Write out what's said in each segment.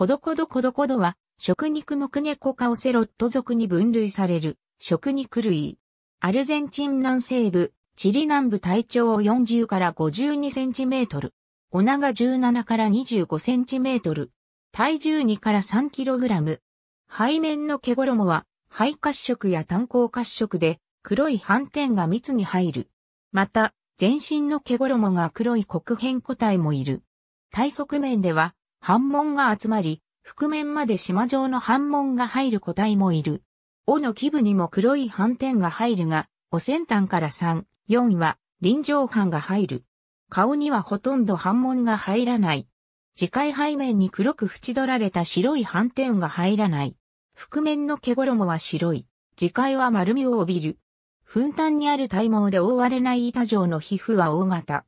コドコドコドコドは、食肉目猫カオセロット族に分類される、食肉類。アルゼンチン南西部、チリ南部体長40から52センチメートル。お長17から25センチメートル。体重2から3キログラム。背面の毛衣は、肺褐色や炭鉱褐色で、黒い斑点が密に入る。また、全身の毛衣が黒い黒変個体もいる。体側面では、反問が集まり、覆面まで島状の反問が入る個体もいる。尾の基部にも黒い反点が入るが、お先端から3、4は臨場反が入る。顔にはほとんど反問が入らない。次回背面に黒く縁取られた白い反点が入らない。覆面の毛衣は白い。次回は丸みを帯びる。粉端にある体毛で覆われない板状の皮膚は大型。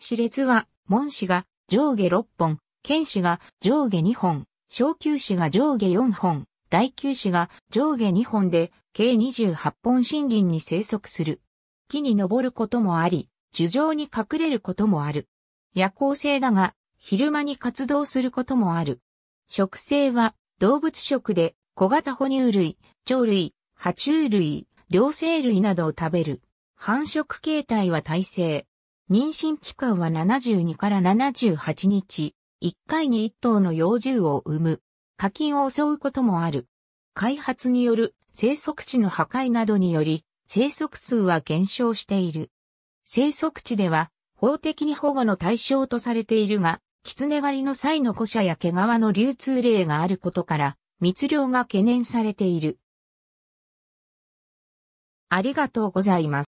歯列は、門歯が上下6本、剣士が上下2本、小球士が上下4本、大球士が上下2本で計28本森林に生息する。木に登ることもあり、樹上に隠れることもある。夜行性だが、昼間に活動することもある。食性は動物食で小型哺乳類、鳥類、爬虫類、両生類などを食べる。繁殖形態は耐性。妊娠期間は72から78日。一回に一頭の幼獣を産む。課金を襲うこともある。開発による生息地の破壊などにより、生息数は減少している。生息地では、法的に保護の対象とされているが、狐狩りの際の古車や毛皮の流通例があることから、密漁が懸念されている。ありがとうございます。